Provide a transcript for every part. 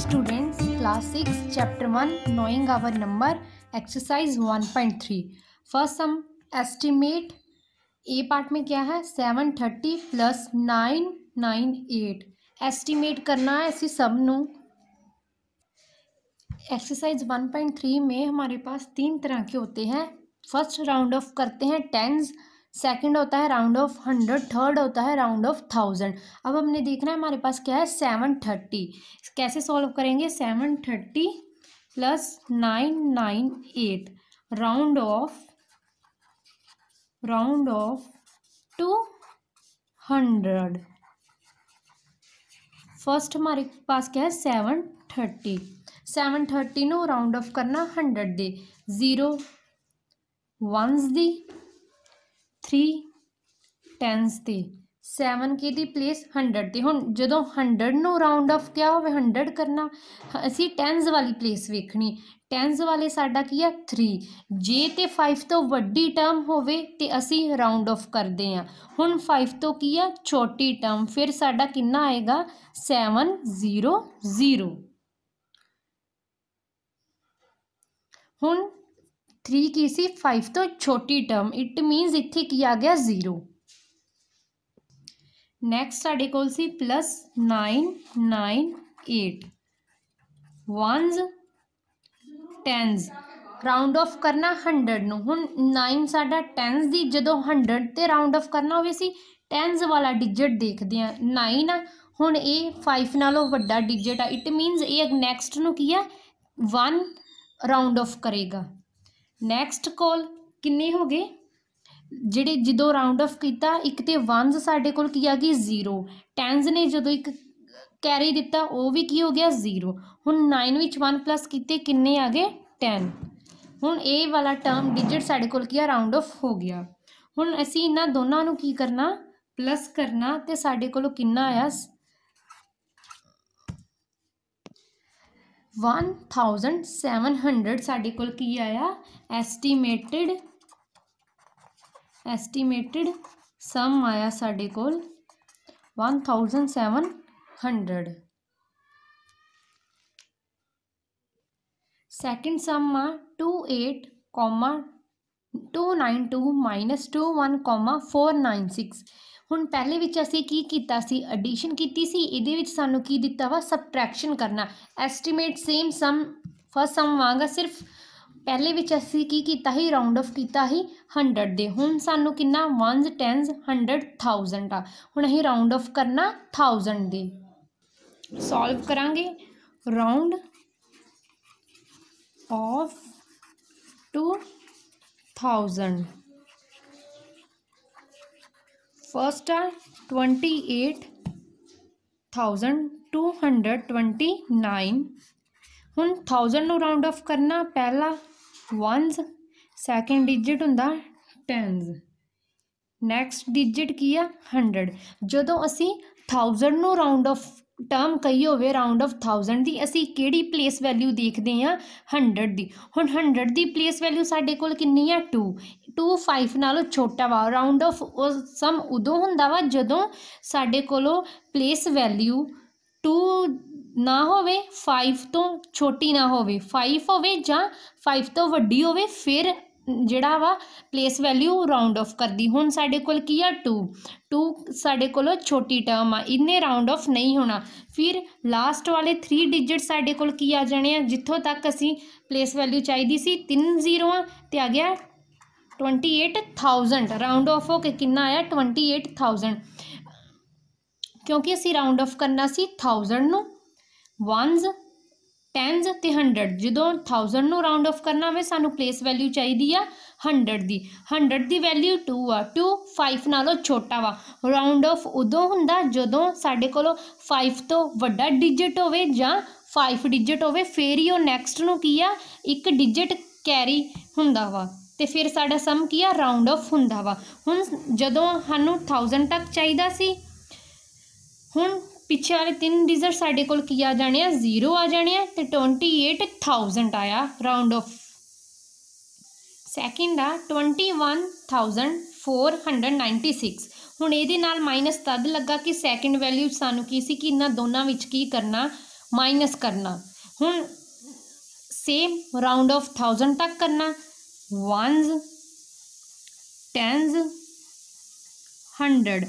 students class six chapter one knowing our numbers exercise one point three first हम estimate a part में क्या है seven thirty plus nine nine eight estimate करना है ऐसी सब नू एक्सरसाइज वन पॉइंट थ्री में हमारे पास तीन तरह के होते हैं फर्स्ट राउंड ऑफ करते हैं टेंस सेकेंड होता है राउंड ऑफ हंड्रेड थर्ड होता है राउंड ऑफ थाउजेंड अब हमने देखना है हमारे पास क्या है सेवन थर्टी कैसे सॉल्व करेंगे seven thirty plus nine nine eight round off round off to hundred first हमारे पास क्या है seven thirty seven thirty no round off करना हंड्रेड दे ज़ीरो वंस दी 3 10s ਦੀ 7 ਕੀ ਦੀ ਪਲੇਸ 100 ਤੇ ਹੁਣ ਜਦੋਂ 100 ਨੂੰ ਰਾਉਂਡ ਆਫ ਕਿਹਾ ਹੋਵੇ 100 ਕਰਨਾ ਅਸੀਂ ਟੈਨਸ ਵਾਲੀ ਪਲੇਸ ਵੇਖਣੀ ਟੈਨਸ ਵਾਲੇ ਸਾਡਾ ਕੀ ਆ 3 ਜੇ ਤੇ 5 ਤੋਂ ਵੱਡੀ ਟਰਮ ਹੋਵੇ ਤੇ ਅਸੀਂ ਰਾਉਂਡ ਆਫ ਕਰਦੇ ਆ ਹੁਣ 5 ਤੋਂ ਕੀ ਆ ਛੋਟੀ ਟਰਮ ਫਿਰ ਸਾਡਾ ਕਿੰਨਾ ਆਏਗਾ 700 ਹੁਣ 3 ਕੀ ਸੀ 5 ਤੋਂ ਛੋਟੀ ਟਰਮ ਇਟ ਮੀਨਸ ਇੱਥੇ ਕੀ ਆ ਗਿਆ 0 ਨੈਕਸਟ ਸਾਡੇ ਕੋਲ ਸੀ plus 9 9 8 ones tens round off ਕਰਨਾ 100 ਨੂੰ ਹੁਣ 9 ਸਾਡਾ ਟੈਨਸ ਦੀ ਜਦੋਂ 100 ਤੇ ਰਾਉਂਡ ਆਫ ਕਰਨਾ ਹੋਵੇ ਸੀ ਟੈਨਸ ਵਾਲਾ ਡਿਜਿਟ ਦੇਖਦੇ ਆ 9 ਆ ਹੁਣ ਇਹ 5 ਨਾਲੋਂ ਵੱਡਾ ਡਿਜਿਟ ਆ ਇਟ ਮੀਨਸ ਇਹ ਨੈਕਸਟ ਨੂੰ ਕੀ ਆ 1 ਰਾਉਂਡ ਆਫ ਕਰੇਗਾ ਨੈਕਸਟ ਕੋਲ ਕਿੰਨੇ ਹੋ ਗਏ ਜਿਹੜੇ ਜਦੋਂ ਰਾਉਂਡ ਆਫ ਕੀਤਾ ਇੱਕ ਤੇ 1s ਸਾਡੇ ਕੋਲ ਕੀ ਆ ਗਈ 0 10s ਨੇ ਜਦੋਂ ਇੱਕ ਕੈਰੀ ਦਿੱਤਾ ਉਹ ਵੀ ਕੀ ਹੋ ਗਿਆ 0 ਹੁਣ 9 ਵਿੱਚ 1 ਪਲੱਸ ਕੀਤੇ ਕਿੰਨੇ ਆ ਗਏ 10 ਹੁਣ ਇਹ ਵਾਲਾ ਟਰਮ ਡਿਜਿਟ ਸਾਡੇ ਕੋਲ ਕੀ ਆ ਰਾਉਂਡ ਆਫ ਹੋ ਗਿਆ ਹੁਣ ਅਸੀਂ ਇਹਨਾਂ ਦੋਨਾਂ ਨੂੰ ਕੀ ਕਰਨਾ ਪਲੱਸ ਕਰਨਾ ਤੇ ਸਾਡੇ ਕੋਲ ਕਿੰਨਾ ਆਇਆ वन थाउजेंड सैवन हंड्रड साढ़े को आया एसटीमेटिड एसटीमेटिड सम आया साढ़े को one thousand seven hundred second sum आ two eight comma two nine two minus two one comma four nine six ਹੁਣ ਪਹਿਲੇ ਵਿੱਚ ਅਸੀਂ ਕੀ ਕੀਤਾ ਸੀ ਐਡੀਸ਼ਨ ਕੀਤੀ ਸੀ ਇਹਦੇ ਵਿੱਚ ਸਾਨੂੰ ਕੀ ਦਿੱਤਾ ਵਾ ਸਬਟ੍ਰੈਕਸ਼ਨ ਕਰਨਾ estimate same sum first sum ਵਾਂਗਾ ਸਿਰਫ ਪਹਿਲੇ ਵਿੱਚ ਅਸੀਂ ਕੀ ਕੀਤਾ ਸੀ ਰਾਉਂਡ ਆਫ ਕੀਤਾ ਸੀ 100 ਦੇ ਹੁਣ ਸਾਨੂੰ ਕਿੰਨਾ 1s 10s 100000 ਦਾ ਆ ਹੁਣ ਅਸੀਂ ਰਾਉਂਡ ਆਫ ਕਰਨਾ 1000 ਦੇ ਸੋਲਵ ਕਰਾਂਗੇ round off to 1000 first are 28229 ਹੁਣ 1000 ਨੂੰ ਰਾਉਂਡ ਆਫ ਕਰਨਾ ਪਹਿਲਾ 1s ਸੈਕੰਡ ਡਿਜਿਟ ਹੁੰਦਾ 10s ਨੈਕਸਟ ਡਿਜਿਟ ਕੀ ਆ 100 ਜਦੋਂ ਅਸੀਂ 1000 ਨੂੰ ਰਾਉਂਡ ਆਫ ਟਰਮ ਕਈ ਹੋਵੇ ਰਾਉਂਡ ਆਫ 1000 ਦੀ ਅਸੀਂ ਕਿਹੜੀ ਪਲੇਸ ਵੈਲਿਊ ਦੇਖਦੇ ਆ 100 ਦੀ ਹੁਣ 100 ਦੀ ਪਲੇਸ ਵੈਲਿਊ ਸਾਡੇ ਕੋਲ ਕਿੰਨੀ ਆ 2 2 5 ਨਾਲੋਂ ਛੋਟਾ ਵਾ ਰਾਉਂਡ ਆਫ ਸਮ ਉਦੋਂ ਹੁੰਦਾ ਵਾ ਜਦੋਂ ਸਾਡੇ ਕੋਲੋਂ ਪਲੇਸ ਵੈਲਿਊ 2 ਨਾ ਹੋਵੇ 5 ਤੋਂ ਛੋਟੀ ਨਾ ਹੋਵੇ 5 ਹੋਵੇ ਜਾਂ 5 ਤੋਂ ਵੱਡੀ ਹੋਵੇ ਫਿਰ ਜਿਹੜਾ ਵਾ ਪਲੇਸ ਵੈਲਿਊ ਰਾਉਂਡ ਆਫ ਕਰਦੀ ਹੁਣ ਸਾਡੇ ਕੋਲ ਕੀ ਆ 2 2 ਸਾਡੇ ਕੋਲ ਛੋਟੀ ਟਰਮ ਆ ਇੰਨੇ ਰਾਉਂਡ ਆਫ ਨਹੀਂ ਹੋਣਾ ਫਿਰ ਲਾਸਟ ਵਾਲੇ 3 ਡਿਜਿਟ ਸਾਡੇ ਕੋਲ ਕੀ ਆ ਜਾਣੇ ਆ ਜਿੱਥੋਂ ਤੱਕ ਅਸੀਂ ਪਲੇਸ ਵੈਲਿਊ ਚਾਹੀਦੀ ਸੀ 3 ਜ਼ੀਰੋ ਆ ਤੇ ਆ ਗਿਆ 28000 ਰਾਉਂਡ ਆਫ ਹੋ ਕੇ ਕਿੰਨਾ ਆਇਆ 28000 ਕਿਉਂਕਿ ਅਸੀਂ ਰਾਉਂਡ ਆਫ ਕਰਨਾ ਸੀ 1000 ਨੂੰ 1s ਟੈਨਸ ਤੇ 100 ਜਦੋਂ 1000 ਨੂੰ ਰਾਉਂਡ ਆਫ ਕਰਨਾ ਹੋਵੇ ਸਾਨੂੰ ਪਲੇਸ ਵੈਲਿਊ ਚਾਹੀਦੀ ਆ 100 ਦੀ 100 ਦੀ ਵੈਲਿਊ 2 ਆ 2 5 ਨਾਲੋਂ ਛੋਟਾ ਵਾ ਰਾਉਂਡ ਆਫ ਉਦੋਂ ਹੁੰਦਾ ਜਦੋਂ ਸਾਡੇ ਕੋਲ 5 ਤੋਂ ਵੱਡਾ ਡਿਜਿਟ ਹੋਵੇ ਜਾਂ 5 ਡਿਜਿਟ ਹੋਵੇ ਫੇਰ ਹੀ ਉਹ ਨੈਕਸਟ ਨੂੰ ਕੀ ਆ ਇੱਕ ਡਿਜਿਟ ਕੈਰੀ ਹੁੰਦਾ ਵਾ ਤੇ ਫਿਰ ਸਾਡਾ ਸਮ ਕੀ ਆ ਰਾਉਂਡ ਆਫ ਹੁੰਦਾ ਵਾ ਹੁਣ ਜਦੋਂ ਸਾਨੂੰ 1000 ਤੱਕ ਚਾਹੀਦਾ ਸੀ ਹੁਣ ਪਿੱਛੇ ਵਾਲੇ ਤਿੰਨ ਡਿਜਟ ਸਾਡੇ ਕੋਲ ਕੀ ਆ ਜਾਣੇ ਆ 0 ਆ ਜਾਣੇ ਆ ਤੇ 28000 ਆਇਆ ਰਾਉਂਡ ਆਫ ਸੈਕਿੰਡ ਆ 21496 ਹੁਣ ਇਹਦੇ ਨਾਲ ਮਾਈਨਸ ਤਦ ਲੱਗਾ ਕਿ ਸੈਕਿੰਡ ਵੈਲਿਊ ਸਾਨੂੰ ਕੀ ਸੀ ਕਿ ਇਹਨਾਂ ਦੋਨਾਂ ਵਿੱਚ ਕੀ ਕਰਨਾ ਮਾਈਨਸ ਕਰਨਾ ਹੁਣ ਸੇਮ ਰਾਉਂਡ ਆਫ 1000 ਤੱਕ ਕਰਨਾ 1s 10s 100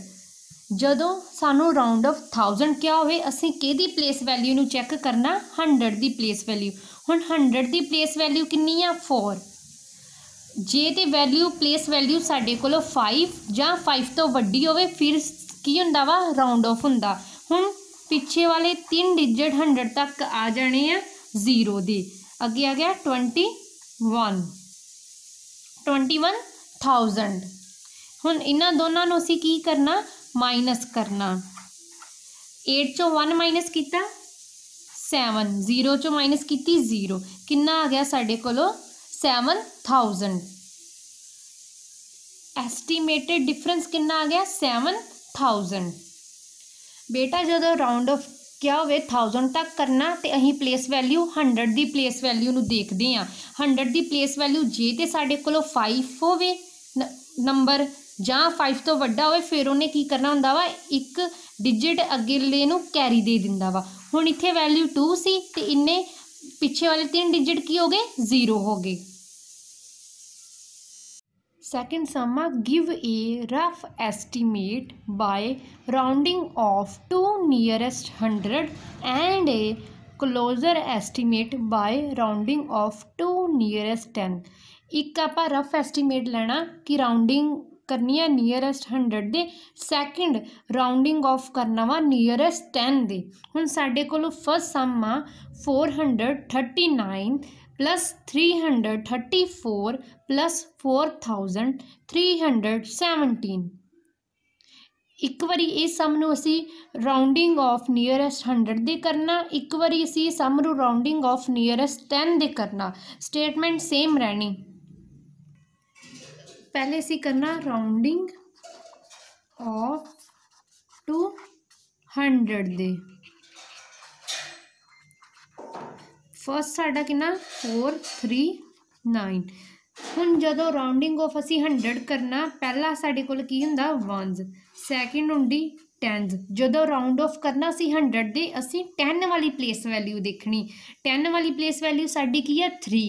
ਜਦੋਂ ਸਾਨੂੰ ਰਾਉਂਡ ਆਫ 1000 ਕਿਹਾ ਹੋਵੇ ਅਸੀਂ ਕਿਹਦੀ ਪਲੇਸ ਵੈਲਿਊ ਨੂੰ ਚੈੱਕ ਕਰਨਾ 100 ਦੀ ਪਲੇਸ ਵੈਲਿਊ ਹੁਣ 100 ਦੀ ਪਲੇਸ ਵੈਲਿਊ ਕਿੰਨੀ ਆ 4 ਜੇ ਤੇ ਵੈਲਿਊ ਪਲੇਸ ਵੈਲਿਊ ਸਾਡੇ ਕੋਲ 5 ਜਾਂ 5 ਤੋਂ ਵੱਡੀ ਹੋਵੇ ਫਿਰ ਕੀ ਹੁੰਦਾ ਵਾ ਰਾਉਂਡ ਆਫ ਹੁੰਦਾ ਹੁਣ ਪਿੱਛੇ ਵਾਲੇ 3 ਡਿਜਿਟ 100 ਤੱਕ ਆ ਜਾਣੇ ਆ 0 ਦੇ ਅੱਗੇ ਆ ਗਿਆ 21 21000 ਹੁਣ ਇਹਨਾਂ ਦੋਨਾਂ ਨੂੰ ਅਸੀਂ ਕੀ ਕਰਨਾ ਮਾਈਨਸ ਕਰਨਾ 8 ਚੋਂ 1 ਮਾਈਨਸ ਕੀਤਾ 7 0 ਚੋਂ ਮਾਈਨਸ ਕੀਤੀ 0 ਕਿੰਨਾ ਆ ਗਿਆ ਸਾਡੇ ਕੋਲੋਂ 7000 ਐਸਟੀਮੇਟਿਡ ਡਿਫਰੈਂਸ ਕਿੰਨਾ ਆ ਗਿਆ 7000 ਬੇਟਾ ਜਦੋਂ ਰਾਉਂਡ ਆਫ ਕਿਆ ਹੋਵੇ 1000 ਤੱਕ ਕਰਨਾ ਤੇ ਅਸੀਂ ਪਲੇਸ ਵੈਲਿਊ 100 ਦੀ ਪਲੇਸ ਵੈਲਿਊ ਨੂੰ ਦੇਖਦੇ ਆ 100 ਦੀ ਪਲੇਸ ਵੈਲਿਊ ਜੇ ਤੇ ਸਾਡੇ ਕੋਲੋਂ 5 ਹੋਵੇ ਨੰਬਰ ਜਾਂ 5 ਤੋਂ ਵੱਡਾ ਹੋਵੇ ਫਿਰ ਉਹਨੇ ਕੀ ਕਰਨਾ ਹੁੰਦਾ ਵਾ ਇੱਕ ਡਿਜਿਟ ਲੈ ਨੂੰ ਕੈਰੀ ਦੇ ਦਿੰਦਾ ਵਾ ਹੁਣ ਇੱਥੇ ਵੈਲਿਊ 2 ਸੀ ਤੇ ਇੰਨੇ ਪਿੱਛੇ ਵਾਲੇ ਤਿੰਨ ਡਿਜਿਟ ਕੀ ਹੋ ਗਏ ਜ਼ੀਰੋ ਹੋ ਗਏ ਸੈਕੰਡ ਸਮ ਆ give a rough estimate by rounding off to nearest 100 and a closer estimate by rounding off to nearest 10 ਇੱਕ ਆਪਾਂ ਰਫ ਐਸਟੀਮੇਟ ਲੈਣਾ ਕਿ ਰਾਉਂਡਿੰਗ ਕਰਨੀ ਹੈ ਨੀਅਰੈਸਟ 100 ਦੇ ਸੈਕਿੰਡ ਰਾਉਂਡਿੰਗ ਆਫ ਕਰਨਾ ਵਾ ਨੀਅਰੈਸਟ 10 ਦੇ ਹੁਣ ਸਾਡੇ ਕੋਲ ਫਸਟ ਸਮ ਆ 439 ਪਲੱਸ 334 ਪਲੱਸ 4317 ਇੱਕ ਵਾਰੀ ਇਹ ਸਮ ਨੂੰ ਅਸੀਂ ਰਾਉਂਡਿੰਗ ਆਫ ਨੀਅਰੈਸਟ 100 ਦੇ ਕਰਨਾ ਇੱਕ ਵਾਰੀ ਅਸੀਂ ਸਮ ਨੂੰ ਰਾਉਂਡਿੰਗ ਆਫ ਨੀਅਰੈਸਟ 10 ਦੇ ਕਰਨਾ ਸਟੇਟਮੈਂਟ ਸੇਮ ਰਹਿਣੀ ਪਹਿਲੇ ਸੀ ਕਰਨਾ ਰਾਉਂਡਿੰਗ ਆਫ ਟੂ 100 ਦੇ ਫਸਟ ਸਾਡਾ ਕਿੰਨਾ 439 ਹੁਣ ਜਦੋਂ ਰਾਉਂਡਿੰਗ ਆਫ ਅਸੀਂ 100 ਕਰਨਾ ਪਹਿਲਾ ਸਾਡੇ ਕੋਲ ਕੀ ਹੁੰਦਾ ਵਨਸ ਸੈਕਿੰਡ ਹੁੰਦੀ 10s ਜਦੋਂ ਰਾਉਂਡ ਆਫ ਕਰਨਾ ਸੀ 100 ਦੇ ਅਸੀਂ 10 ਵਾਲੀ ਪਲੇਸ ਵੈਲਿਊ ਦੇਖਣੀ 10 ਵਾਲੀ ਪਲੇਸ ਵੈਲਿਊ ਸਾਡੀ ਕੀ ਹੈ 3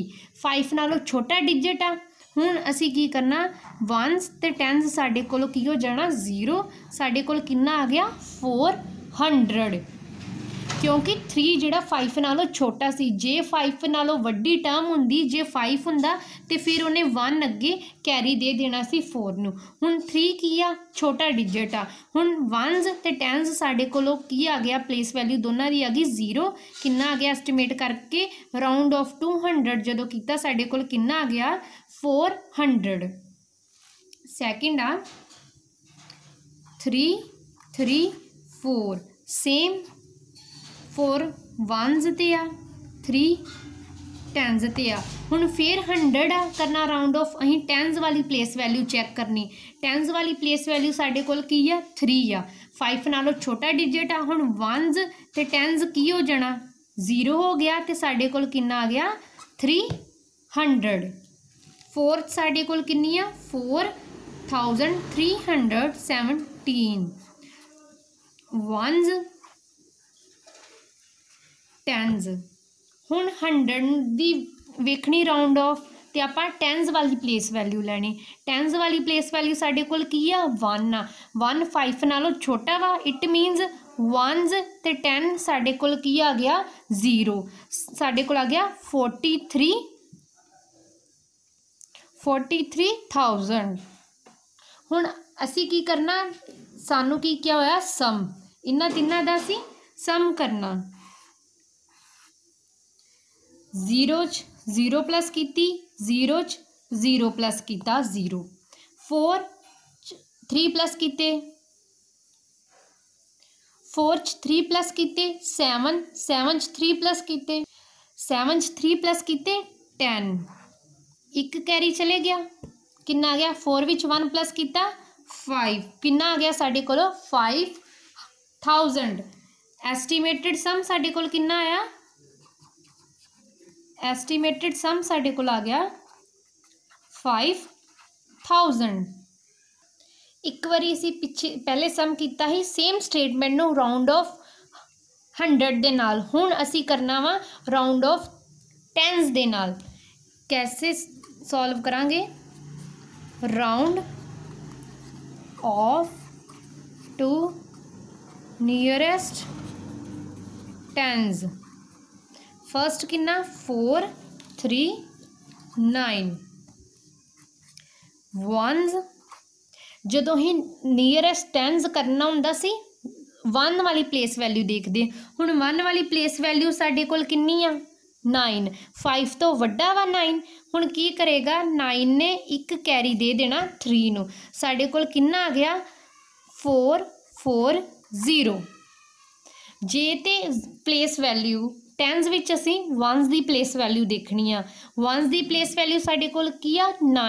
5 ਨਾਲੋਂ ਛੋਟਾ ਡਿਜਿਟ ਆ ਹੁਣ ਅਸੀਂ ਕੀ ਕਰਨਾ ਵਨਸ ਤੇ ਟੈਨਸ ਸਾਡੇ ਕੋਲ ਕੀ ਹੋ ਜਾਣਾ ਜ਼ੀਰੋ ਸਾਡੇ ਕੋਲ ਕਿੰਨਾ ਆ ਗਿਆ 400 ਕਿਉਂਕਿ 3 ਜਿਹੜਾ 5 ਨਾਲੋਂ ਛੋਟਾ ਸੀ ਜੇ 5 ਨਾਲੋਂ ਵੱਡੀ ਟਰਮ ਹੁੰਦੀ ਜੇ 5 ਹੁੰਦਾ ਤੇ ਫਿਰ ਉਹਨੇ 1 ਅੱਗੇ ਕੈਰੀ ਦੇ ਦੇਣਾ ਸੀ 4 ਨੂੰ ਹੁਣ 3 ਕੀ ਆ ਛੋਟਾ ਡਿਜਿਟ ਆ ਹੁਣ ਵਨਸ ਤੇ ਟੈਂਸ ਸਾਡੇ ਕੋਲੋਂ ਕੀ ਆ ਗਿਆ ਪਲੇਸ ਵੈਲਿਊ ਦੋਨਾਂ ਦੀ ਆ ਗਈ 0 ਕਿੰਨਾ ਆ ਗਿਆ ਐਸਟੀਮੇਟ ਕਰਕੇ ਰਾਉਂਡ ਆਫ 200 ਜਦੋਂ ਕੀਤਾ ਸਾਡੇ ਕੋਲ ਕਿੰਨਾ ਆ ਗਿਆ फोर हंड्रेड सेकेंड आ three three four same four ones ਤੇ ਆ 3 ਟੈਨਸ ਤੇ ਆ ਹੁਣ ਫੇਰ 100 ਆ ਕਰਨਾ ਰਾਉਂਡ ਆਫ ਅਸੀਂ ਟੈਨਸ ਵਾਲੀ ਪਲੇਸ ਵੈਲਿਊ ਚੈੱਕ ਕਰਨੀ ਟੈਨਸ ਵਾਲੀ ਪਲੇਸ ਵੈਲਿਊ ਸਾਡੇ ਕੋਲ ਕੀ ਆ 3 ਆ 5 ਨਾਲੋਂ ਛੋਟਾ ਡਿਜਿਟ ਆ ਹੁਣ ਵਨਸ ਤੇ ਟੈਨਸ ਕੀ ਹੋ ਜਾਣਾ 0 ਹੋ ਗਿਆ ਤੇ ਸਾਡੇ ਕੋਲ ਕਿੰਨਾ ਆ ਗਿਆ 300 ਫੋਰਥ ਸਾਡੇ ਕੋਲ ਕਿੰਨੀ ਆ 4317 ਵਨਸ ਟੈਨਸ ਹੁਣ 100 ਦੀ ਵੇਖਣੀ ਰਾਉਂਡ ਆਫ ਤੇ ਆਪਾਂ ਟੈਨਸ ਵਾਲੀ ਪਲੇਸ ਵੈਲਿਊ ਲੈਣੀ ਟੈਨਸ ਵਾਲੀ ਪਲੇਸ ਵੈਲਿਊ ਸਾਡੇ ਕੋਲ ਕੀ ਆ 1 ਆ 1 5 ਨਾਲੋਂ ਛੋਟਾ ਵਾ ਇਟ ਮੀਨਸ ਵਨਸ ਤੇ 10 ਸਾਡੇ ਕੋਲ ਕੀ ਆ ਗਿਆ 0 ਸਾਡੇ ਕੋਲ ਆ ਗਿਆ 43 फोर्टी थ्री थाउजेंड हूँ असी की करना सानू की क्या होया सम इन तिना का असी सम करना जीरो जीरो प्लस की जीरो जीरो प्लस किया जीरो फोर थ्री प्लस किते फोर च थ्री प्लस किते सैवन सैवन च थ्री प्लस किते सैवन च थ्री प्लस किते टेन ਇੱਕ ਕੈਰੀ ਚਲੇ ਗਿਆ ਕਿੰਨਾ ਆ ਗਿਆ 4 ਵਿੱਚ 1 ਪਲੱਸ ਕੀਤਾ 5 ਕਿੰਨਾ ਆ ਗਿਆ ਸਾਡੇ ਕੋਲ 5000 ਐਸਟੀਮੇਟਿਡ ਸਮ ਸਾਡੇ ਕੋਲ ਕਿੰਨਾ ਆਇਆ ਐਸਟੀਮੇਟਿਡ ਸਮ ਸਾਡੇ ਕੋਲ ਆ ਗਿਆ 5000 ਇੱਕ ਵਾਰੀ ਅਸੀਂ ਪਿੱਛੇ ਪਹਿਲੇ ਸਮ ਕੀਤਾ ਸੀ ਸੇਮ ਸਟੇਟਮੈਂਟ ਨੂੰ ਰਾਉਂਡ ਆਫ 100 ਦੇ ਨਾਲ ਹੁਣ ਅਸੀਂ ਕਰਨਾ ਵਾ ਰਾਉਂਡ ਆਫ 10s ਦੇ ਨਾਲ ਕੈਸੇ ਸੋਲਵ ਕਰਾਂਗੇ round off to nearest tens first ਕਿੰਨਾ 4 3 9 ਵਨਸ ਜਦੋਂ ਹੀ ਨੀਅਰੈਸਟ ਟੈਨਸ ਕਰਨਾ ਹੁੰਦਾ ਸੀ 1 ਵਾਲੀ ਪਲੇਸ ਵੈਲਿਊ ਦੇਖਦੇ ਹੁਣ 1 ਵਾਲੀ ਪਲੇਸ ਵੈਲਿਊ ਸਾਡੇ ਕੋਲ ਕਿੰਨੀ ਆ 9 5 ਤੋਂ ਵੱਡਾ ਵਾ 9 ਹੁਣ ਕੀ ਕਰੇਗਾ 9 ਨੇ ਇੱਕ ਕੈਰੀ ਦੇ ਦੇਣਾ 3 ਨੂੰ ਸਾਡੇ ਕੋਲ ਕਿੰਨਾ ਆ ਗਿਆ 4 4 0 ਜੇ ਤੇ ਪਲੇਸ ਵੈਲਿਊ ਟੈਨਸ ਵਿੱਚ ਅਸੀਂ ਵਾਂਸ ਦੀ ਪਲੇਸ ਵੈਲਿਊ ਦੇਖਣੀ ਆ ਵਾਂਸ ਦੀ ਪਲੇਸ ਵੈਲਿਊ ਸਾਡੇ ਕੋਲ ਕੀ ਆ 9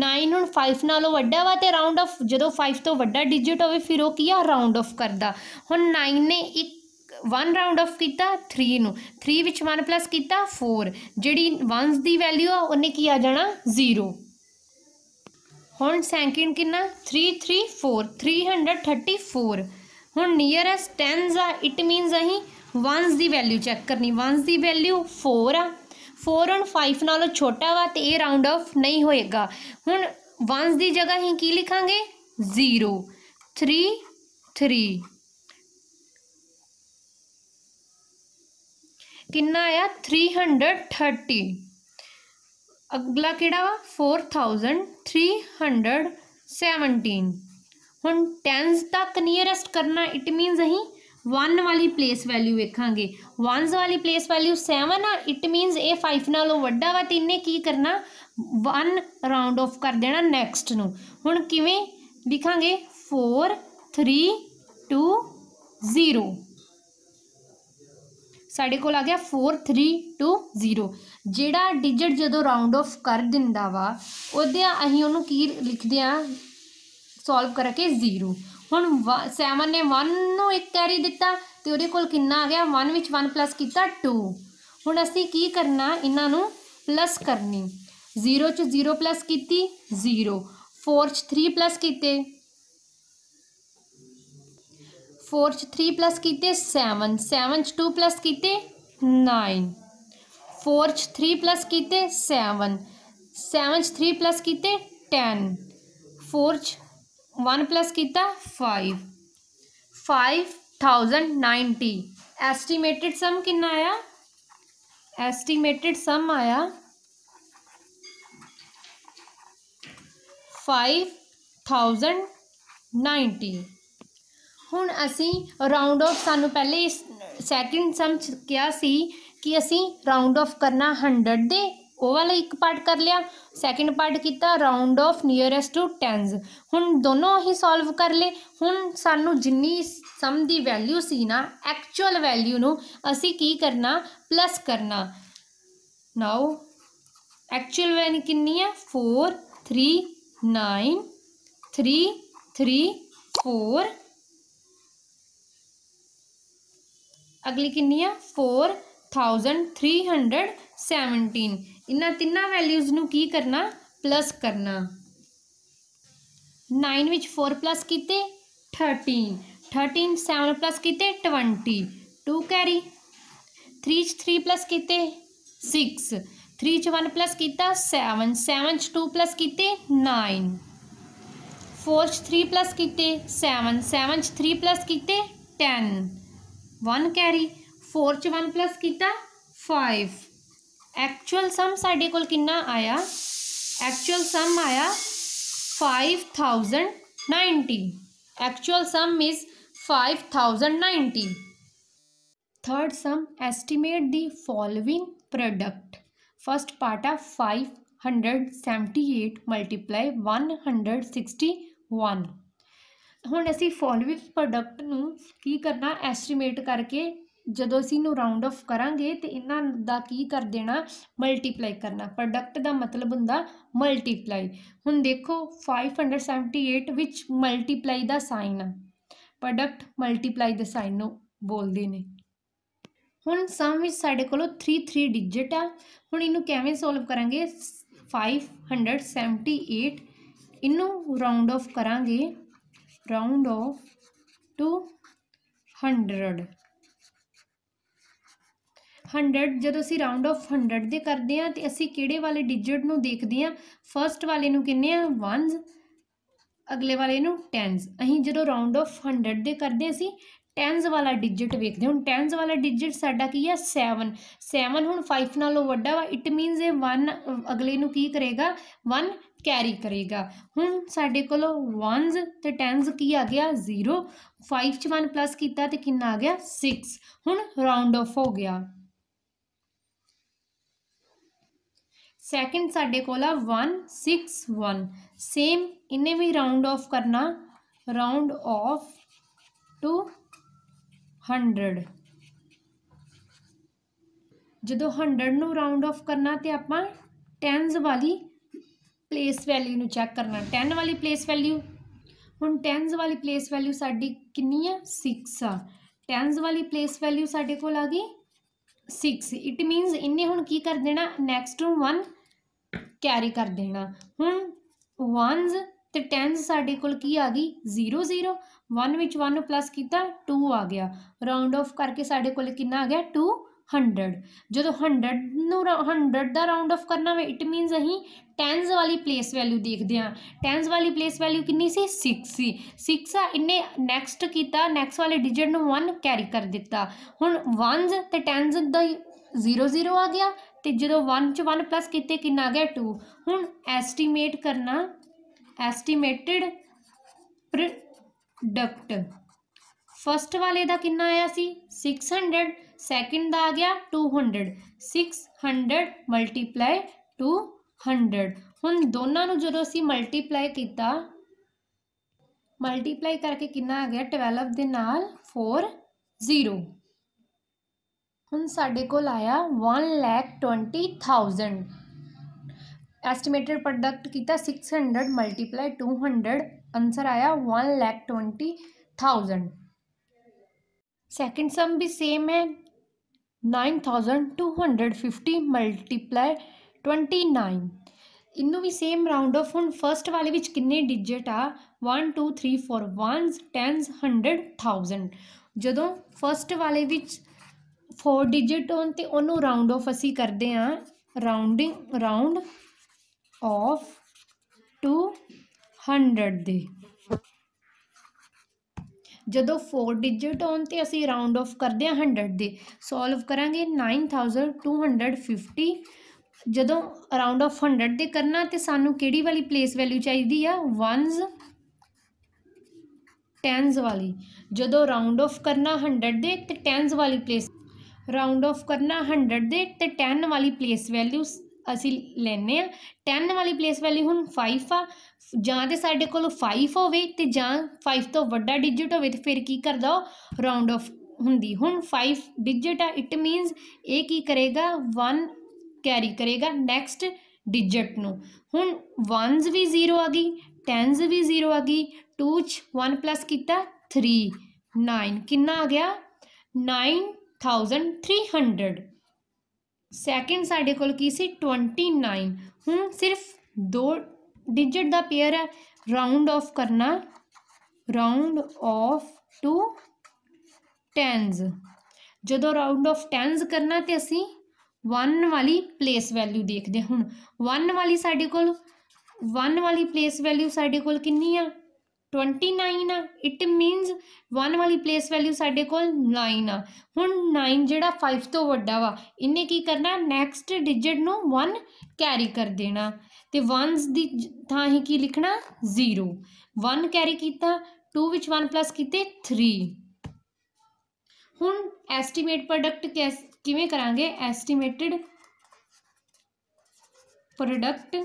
9 ਹੁਣ 5 ਨਾਲੋਂ ਵੱਡਾ ਵਾ ਤੇ ਰਾਉਂਡ ਆਫ ਜਦੋਂ 5 ਤੋਂ ਵੱਡਾ ਡਿਜੀਟ ਹੋਵੇ ਫਿਰ ਉਹ ਕੀ ਆ ਰਾਉਂਡ ਆਫ ਕਰਦਾ ਹੁਣ 9 ਨੇ ਇੱਕ 1 ਰਾਉਂਡ ਆਫ ਕੀਤਾ 3 ਨੂੰ 3 ਵਿੱਚ 1 ਪਲੱਸ ਕੀਤਾ 4 ਜਿਹੜੀ 1s ਦੀ ਵੈਲਿਊ ਆ ਉਹਨੇ ਕੀ ਆ ਜਾਣਾ 0 ਹੁਣ ਸੈਕਿੰਡ ਕਿੰਨਾ 334 334 ਹੁਣ ਨੀਅਰੈਸਟ 10s ਆ ਇਟ ਮੀਨਸ ਅਹੀਂ 1s ਦੀ ਵੈਲਿਊ ਚੈੱਕ ਕਰਨੀ 1s ਦੀ ਵੈਲਿਊ 4 ਆ 4 ਔਰ 5 ਨਾਲੋਂ ਛੋਟਾ ਵਾ ਤੇ ਇਹ ਰਾਉਂਡ ਆਫ ਨਹੀਂ ਹੋਏਗਾ ਹੁਣ 1s ਦੀ ਜਗ੍ਹਾ ਹੀ ਕੀ ਲਿਖਾਂਗੇ 0 3 3 किन्ना आया थ्री हंड्रड थर्टी अगला कि four thousand three hundred seventeen हूँ टेंस तक नीयरस्ट करना इट मीनस अं वन वाली प्लेस वैल्यू वेखा वनस वाली प्लेस वैल्यू सैवन आ इट मीनस ये फाइव नालों व्डा वा तो इन्हें की करना वन राउंड ऑफ कर देना नैक्सट नवें लिखा फोर थ्री टू जीरो ਸਾਡੇ ਕੋਲ ਆ ਗਿਆ 4320 ਜਿਹੜਾ ਡਿਜਿਟ ਜਦੋਂ ਰਾਉਂਡ ਆਫ ਕਰ ਦਿੰਦਾ ਵਾ ਉਹਦੇ ਅਸੀਂ ਉਹਨੂੰ ਕੀ ਲਿਖਦੇ ਆ ਸੋਲਵ ਕਰਕੇ 0 ਹੁਣ 7 ਨੇ 1 ਨੂੰ ਇੱਕ ਕੈਰੀ ਦਿੱਤਾ ਤੇ ਉਹਦੇ ਕੋਲ ਕਿੰਨਾ ਆ ਗਿਆ 1 ਵਿੱਚ 1 ਪਲੱਸ ਕੀਤਾ 2 ਹੁਣ ਅਸੀਂ ਕੀ ਕਰਨਾ ਇਹਨਾਂ ਨੂੰ ਪਲੱਸ ਕਰਨੀ 0 ਚ 0 ਪਲੱਸ ਕੀਤੀ 0 4 ਚ 3 ਪਲੱਸ ਕੀਤੇ फोर च थ्री प्लस कीते सैवन सैवन च टू प्लस कीते नाइन फोर च थ्री प्लस कीते सैवन सैवन च थ्री प्लस कीते टेन फोर च वन प्लस किया five five thousand ninety estimated sum कि आया एस्टिमेटेड सम आया फाइव थाउजेंड नाइनटी ਹੁਣ ਅਸੀਂ ਰਾਉਂਡ ਆਫ ਸਾਨੂੰ ਪਹਿਲੇ ਇਸ ਸੈਕਿੰਡ ਸਮ ਕਿਹਾ ਸੀ ਕਿ ਅਸੀਂ ਰਾਉਂਡ ਆਫ ਕਰਨਾ 100 ਦੇ ਉਹ ਵਾਲਾ ਇੱਕ ਪਾਰਟ ਕਰ ਲਿਆ ਸੈਕਿੰਡ ਪਾਰਟ ਕੀਤਾ round off nearest to tens ਹੁਣ ਦੋਨੋਂ ਹੀ ਸੋਲਵ ਕਰ ਲਏ ਹੁਣ ਸਾਨੂੰ ਜਿੰਨੀ ਸਮ ਦੀ ਵੈਲਿਊ ਸੀ ਨਾ ਐਕਚੁਅਲ ਵੈਲਿਊ ਨੂੰ ਅਸੀਂ ਕੀ ਕਰਨਾ ਪਲੱਸ ਕਰਨਾ ਨਾਓ ਐਕਚੁਅਲ ਵੈਲਿਊ ਕਿੰਨੀ ਆ 4 3 9 3 3 4 ਅਗਲੀ ਕਿੰਨੀ ਆ 4317 ਇਹਨਾਂ ਤਿੰਨਾਂ ਵੈਲਿਊਜ਼ ਨੂੰ ਕੀ ਕਰਨਾ ਪਲੱਸ ਕਰਨਾ 9 ਵਿੱਚ 4 ਪਲੱਸ ਕੀਤੇ 13 13 7 ਪਲੱਸ ਕੀਤੇ 20 2 ਕੈਰੀ 3 ਚ 3 ਪਲੱਸ ਕੀਤੇ 6 3 ਚ 1 ਪਲੱਸ ਕੀਤਾ 7 7 ਚ 2 ਪਲੱਸ ਕੀਤੇ 9 4 ਚ 3 ਪਲੱਸ ਕੀਤੇ 7 7 ਚ 3 ਪਲੱਸ ਕੀਤੇ 10 वन कैरी फोर च वन प्लस किया फाइव एक्चुअल सम साढ़े को आया एक्चुअल सम आया five thousand ninety actual sum is five thousand ninety third sum estimate the following product first part of five hundred seventy eight multiply one hundred sixty one ਹੁਣ ਅਸੀਂ following product ਨੂੰ ਕੀ ਕਰਨਾ estimate ਕਰਕੇ ਜਦੋਂ ਅਸੀਂ ਇਹਨੂੰ round off ਕਰਾਂਗੇ ਤੇ ਇਹਨਾਂ ਦਾ ਕੀ ਕਰ ਦੇਣਾ ਮਲਟੀਪਲਾਈ ਕਰਨਾ ਪ੍ਰੋਡਕਟ ਦਾ ਮਤਲਬ ਹੁੰਦਾ ਮਲਟੀਪਲਾਈ ਹੁਣ ਦੇਖੋ 578 ਵਿੱਚ ਮਲਟੀਪਲਾਈ ਦਾ ਸਾਈਨ ਆ ਪ੍ਰੋਡਕਟ ਮਲਟੀਪਲਾਈ ਦਾ ਸਾਈਨ ਨੂੰ ਬੋਲਦੇ ਨੇ ਹੁਣ ਸਮ ਵਿੱਚ ਸਾਡੇ ਕੋਲ 3 3 ਡਿਜਿਟ ਆ ਹੁਣ ਇਹਨੂੰ ਕਿਵੇਂ ਸੋਲਵ ਕਰਾਂਗੇ 578 ਇਹਨੂੰ ਰਾਉਂਡ ਆਫ ਕਰਾਂਗੇ round off to 100 100 ਜਦੋਂ ਅਸੀਂ ਰਾਉਂਡ ਆਫ 100 ਦੇ ਕਰਦੇ ਆ ਤੇ ਅਸੀਂ ਕਿਹੜੇ ਵਾਲੇ ਡਿਜਿਟ ਨੂੰ ਦੇਖਦੇ ਆ ਫਰਸਟ ਵਾਲੇ ਨੂੰ ਕਿੰਨੇ ਆ ਵਨਸ ਅਗਲੇ ਵਾਲੇ ਨੂੰ 10s ਅਸੀਂ ਜਦੋਂ ਰਾਉਂਡ ਆਫ 100 ਦੇ ਕਰਦੇ ਅਸੀਂ 10s ਵਾਲਾ ਡਿਜਿਟ ਵੇਖਦੇ ਹੁਣ 10s ਵਾਲਾ ਡਿਜਿਟ ਸਾਡਾ ਕੀ ਆ 7 7 ਹੁਣ 5 ਨਾਲੋਂ ਵੱਡਾ ਵਾ ਇਟ ਮੀਨਸ ਇਹ 1 ਅਗਲੇ ਨੂੰ ਕੀ ਕਰੇਗਾ 1 ਕੈਰੀ ਕਰੇਗਾ ਹੁਣ ਸਾਡੇ ਕੋਲ 1s ਤੇ 10s ਕੀ ਆ ਗਿਆ 0 5 ਚ 1 ਪਲੱਸ ਕੀਤਾ ਤੇ ਕਿੰਨਾ ਆ ਗਿਆ 6 ਹੁਣ ਰਾਉਂਡ ਆਫ ਹੋ ਗਿਆ ਸੈਕਿੰਡ ਸਾਡੇ ਕੋਲ ਆ 161 ਸੇਮ ਇਹਨੇ ਵੀ ਰਾਉਂਡ ਆਫ ਕਰਨਾ ਰਾਉਂਡ ਆਫ ਟੂ 100 ਜਦੋਂ 100 ਨੂੰ ਰਾਉਂਡ ਆਫ ਕਰਨਾ ਤੇ ਆਪਾਂ 10s ਵਾਲੀ ਪਲੇਸ ਵੈਲਿਊ ਨੂੰ ਚੈੱਕ ਕਰਨਾ 10 ਵਾਲੀ ਪਲੇਸ ਵੈਲਿਊ ਹੁਣ 10s ਵਾਲੀ ਪਲੇਸ ਵੈਲਿਊ ਸਾਡੀ ਕਿੰਨੀ ਆ 6 ਆ 10s ਵਾਲੀ ਪਲੇਸ ਵੈਲਿਊ ਸਾਡੇ ਕੋਲ ਆ ਗਈ 6 ਇਟ ਮੀਨਸ ਇੰਨੇ ਹੁਣ ਕੀ ਕਰ ਦੇਣਾ ਨੈਕਸਟ ਨੂੰ 1 ਕੈਰੀ ਕਰ ਦੇਣਾ ਹੁਣ 1s ਤੇ 10s ਸਾਡੇ ਕੋਲ ਕੀ ਆ ਗਈ 0 0 1 ਵਿੱਚ 1 ਨੂੰ ਪਲੱਸ ਕੀਤਾ 2 ਆ ਗਿਆ ਰਾਉਂਡ ਆਫ ਕਰਕੇ ਸਾਡੇ ਕੋਲ ਕਿੰਨਾ ਆ ਗਿਆ 2 100 ਜਦੋਂ 100 ਨੂੰ 100 ਦਾ ਰਾਉਂਡ ਆਫ ਕਰਨਾ ਹੋਵੇ ਇਟ ਮੀਨਸ ਅਹੀਂ ਟੈਨਸ ਵਾਲੀ ਪਲੇਸ ਵੈਲਿਊ ਦੇਖਦੇ ਆ ਟੈਨਸ ਵਾਲੀ ਪਲੇਸ ਵੈਲਿਊ ਕਿੰਨੀ ਸੀ 6 ਸੀ 6 ਆ ਇਹਨੇ ਨੈਕਸਟ ਕੀਤਾ ਨੈਕਸਟ ਵਾਲੇ ਡਿਜਿਟ ਨੂੰ 1 ਕੈਰੀ ਕਰ ਦਿੱਤਾ ਹੁਣ 1s ਤੇ ਟੈਨਸ ਦਾ 0 0 ਆ ਗਿਆ ਤੇ ਜਦੋਂ 1 ਚ 1 ਪਲੱਸ ਕੀਤੇ ਕਿੰਨਾ ਆ ਗਿਆ 2 ਹੁਣ ਐਸਟੀਮੇਟ ਕਰਨਾ ਐਸਟੀਮੇਟਡ ਪ੍ਰੋਡਕਟ ਫਸਟ ਵਾਲੇ ਦਾ ਕਿੰਨਾ ਆਇਆ ਸੀ 600 सेकंड ਦਾ ਆ ਗਿਆ 200 600 ਮਲਟੀਪਲਾਈ 200 ਹੁਣ ਦੋਨਾਂ ਨੂੰ ਜਦੋਂ ਅਸੀਂ ਮਲਟੀਪਲਾਈ ਕੀਤਾ ਮਲਟੀਪਲਾਈ ਕਰਕੇ ਕਿੰਨਾ ਆ ਗਿਆ 12 ਦੇ ਨਾਲ 4 0 ਹੁਣ ਸਾਡੇ ਕੋਲ ਆਇਆ 120000 ਐਸਟੀਮੇਟਡ ਪ੍ਰੋਡਕਟ ਕੀਤਾ 600 ਮਲਟੀਪਲਾਈ 200 ਅਨਸਰ ਆਇਆ 120000 सेकंड सम भी सेम है 9250 ਮਲਟੀਪਲਾਈ 29 ਇਹਨੂੰ ਵੀ ਸੇਮ ਰਾਉਂਡ ਆਫ ਹੁਣ ਫਰਸਟ ਵਾਲੇ ਵਿੱਚ ਕਿੰਨੇ ਡਿਜਿਟ ਆ 1 2 3 4 1s 10s 100 1000 ਜਦੋਂ ਫਰਸਟ ਵਾਲੇ ਵਿੱਚ 4 ਡਿਜਿਟ ਹੋਣ ਤੇ ਉਹਨੂੰ ਰਾਉਂਡ ਆਫ ਅਸੀਂ ਕਰਦੇ ਆ ਰਾਉਂਡਿੰਗ ਰਾਉਂਡ ਆਫ 200 ਦੇ ਜਦੋਂ 4 ਡਿਜਿਟ ਆਉਣ ਤੇ ਅਸੀਂ ਰਾਉਂਡ ਆਫ ਕਰਦੇ ਹਾਂ 100 ਦੇ ਸੋਲਵ ਕਰਾਂਗੇ 9250 ਜਦੋਂ ਰਾਉਂਡ ਆਫ 100 ਦੇ ਕਰਨਾ ਤੇ ਸਾਨੂੰ ਕਿਹੜੀ ਵਾਲੀ ਪਲੇਸ ਵੈਲਿਊ ਚਾਹੀਦੀ ਆ 1s ਟੈਨਸ ਵਾਲੀ ਜਦੋਂ ਰਾਉਂਡ ਆਫ ਕਰਨਾ 100 ਦੇ ਤੇ ਟੈਨਸ ਵਾਲੀ ਪਲੇਸ ਰਾਉਂਡ ਆਫ ਕਰਨਾ 100 ਦੇ ਤੇ 10 ਵਾਲੀ ਪਲੇਸ ਵੈਲਿਊ ਅਸੀਂ ਲੈਨੇ ਆ 10 ਵਾਲੀ ਪਲੇਸ ਵੈਲਿਊ ਹੁਣ 5 ਆ ਜਾਂ ਤੇ ਸਾਡੇ ਕੋਲ 5 ਹੋਵੇ ਤੇ ਜਾਂ 5 ਤੋਂ ਵੱਡਾ ਡਿਜਿਟ ਹੋਵੇ ਤੇ ਫਿਰ ਕੀ ਕਰਦਾ ਉਹ ਰਾਉਂਡ ਆਫ ਹੁੰਦੀ ਹੁਣ 5 ਡਿਜਿਟ ਆ ਇਟ ਮੀਨਸ ਇਹ ਕੀ ਕਰੇਗਾ 1 ਕੈਰੀ ਕਰੇਗਾ ਨੈਕਸਟ ਡਿਜਿਟ ਨੂੰ ਹੁਣ 1s ਵੀ 0 ਆ ਗਈ 10s ਵੀ 0 ਆ ਗਈ 2 ਚ 1 ਪਲੱਸ ਕੀਤਾ 3 9 ਕਿੰਨਾ ਆ ਗਿਆ 9300 सैकेंड साढ़े को ट्वेंटी नाइन हूँ सिर्फ दो डिजिट का पेयर है राउंड ऑफ करना राउंड ऑफ टू टेंज जो राउंड ऑफ टेंज करना तो असी वन वाली प्लेस वैल्यू देखते हूँ वन वाली साढ़े को वन वाली प्लेस वैल्यू साढ़े को 29 ਆ ਇਟ ਮੀਨਸ 1 ਵਾਲੀ ਪਲੇਸ ਵੈਲਿਊ ਸਾਡੇ ਕੋਲ 9 ਆ ਹੁਣ 9 ਜਿਹੜਾ 5 ਤੋਂ ਵੱਡਾ ਵਾ ਇਹਨੇ ਕੀ ਕਰਨਾ ਨੈਕਸਟ ਡਿਜਿਟ ਨੂੰ 1 ਕੈਰੀ ਕਰ ਦੇਣਾ ਤੇ 1s ਦੀ ਥਾਂ ਹੀ ਕੀ ਲਿਖਣਾ 0 1 ਕੈਰੀ ਕੀਤਾ 2 ਵਿੱਚ 1 ਪਲੱਸ ਕੀਤੇ 3 ਹੁਣ ਐਸਟੀਮੇਟ ਪ੍ਰੋਡਕਟ ਕਿਵੇਂ ਕਰਾਂਗੇ ਐਸਟੀਮੇਟਡ ਪ੍ਰੋਡਕਟ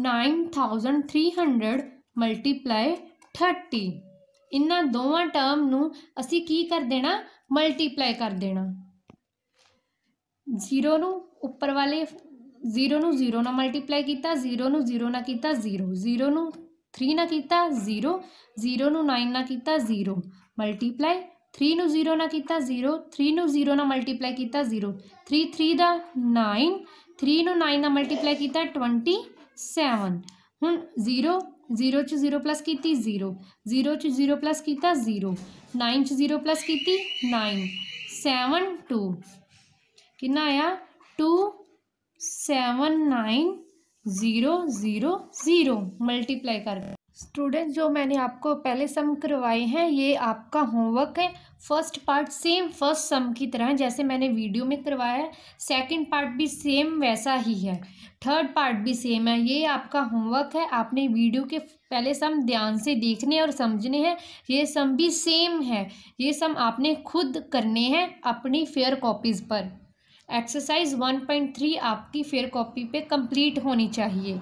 9300 ਮਲਟੀਪਲਾਈ 30 ਇਹਨਾਂ ਦੋਵਾਂ ਟਰਮ ਨੂੰ ਅਸੀਂ ਕੀ ਕਰ ਦੇਣਾ ਮਲਟੀਪਲਾਈ ਕਰ ਦੇਣਾ 0 ਨੂੰ ਉੱਪਰ ਵਾਲੇ 0 ਨੂੰ 0 ਨਾਲ ਮਲਟੀਪਲਾਈ ਕੀਤਾ 0 ਨੂੰ 0 ਨਾਲ ਕੀਤਾ 0 0 ਨੂੰ 3 ਨਾਲ ਕੀਤਾ 0 0 ਨੂੰ 9 ਨਾਲ ਕੀਤਾ 0 ਮਲਟੀਪਲਾਈ 3 ਨੂੰ 0 ਨਾਲ ਕੀਤਾ 0 3 ਨੂੰ 0 ਨਾਲ ਮਲਟੀਪਲਾਈ ਕੀਤਾ 0 3 3 ਦਾ 9 3 ਨੂੰ 9 ਨਾਲ ਮਲਟੀਪਲਾਈ ਕੀਤਾ 20 सैवन हूँ जीरो जीरो च जीरो प्लस की जीरो जीरो च जीरो प्लस किया जीरो नाइन च जीरो प्लस की नाइन सैवन टू कि आया two seven nine zero zero zero multiply कर स्टूडेंट्स जो मैंने आपको पहले सम करवाए हैं ये आपका होमवर्क है first part same first sum की तरह है जैसे मैंने वीडियो में करवाया है सेकेंड पार्ट भी सेम वैसा ही है थर्ड पार्ट भी सेम है ये आपका होमवर्क है आपने वीडियो के पहले सम ध्यान से देखने और समझने हैं ये सम भी सेम है ये सम आपने खुद करने हैं अपनी फेयर कॉपीज़ पर एक्सरसाइज वन पॉइंट थ्री आपकी फेयर कॉपी पर कंप्लीट होनी चाहिए